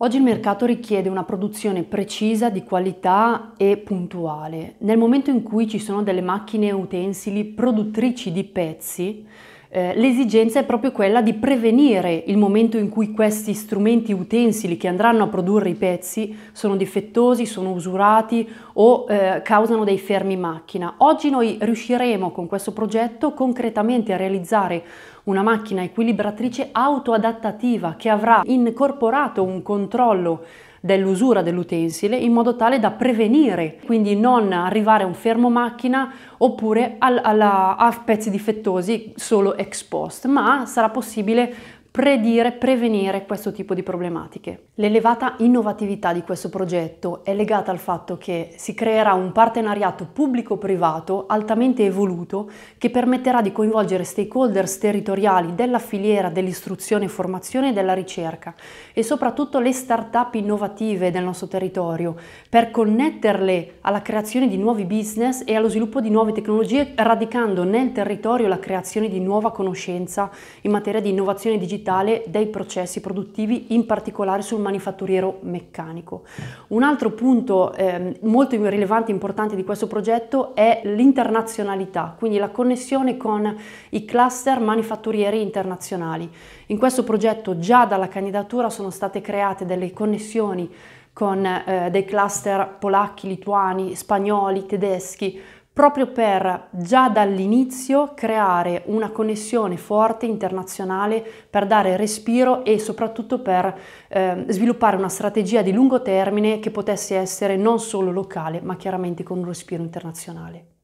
Oggi il mercato richiede una produzione precisa, di qualità e puntuale. Nel momento in cui ci sono delle macchine utensili produttrici di pezzi, eh, l'esigenza è proprio quella di prevenire il momento in cui questi strumenti utensili che andranno a produrre i pezzi sono difettosi, sono usurati o eh, causano dei fermi macchina. Oggi noi riusciremo con questo progetto concretamente a realizzare una macchina equilibratrice autoadattativa che avrà incorporato un controllo dell'usura dell'utensile in modo tale da prevenire, quindi non arrivare a un fermo macchina oppure al, alla, a pezzi difettosi solo ex post, ma sarà possibile predire, prevenire questo tipo di problematiche. L'elevata innovatività di questo progetto è legata al fatto che si creerà un partenariato pubblico-privato altamente evoluto che permetterà di coinvolgere stakeholders territoriali della filiera dell'istruzione, formazione e della ricerca e soprattutto le start-up innovative del nostro territorio per connetterle alla creazione di nuovi business e allo sviluppo di nuove tecnologie radicando nel territorio la creazione di nuova conoscenza in materia di innovazione digitale digitale dei processi produttivi, in particolare sul manifatturiero meccanico. Un altro punto eh, molto rilevante e importante di questo progetto è l'internazionalità, quindi la connessione con i cluster manifatturieri internazionali. In questo progetto già dalla candidatura sono state create delle connessioni con eh, dei cluster polacchi, lituani, spagnoli, tedeschi, proprio per già dall'inizio creare una connessione forte internazionale per dare respiro e soprattutto per eh, sviluppare una strategia di lungo termine che potesse essere non solo locale ma chiaramente con un respiro internazionale.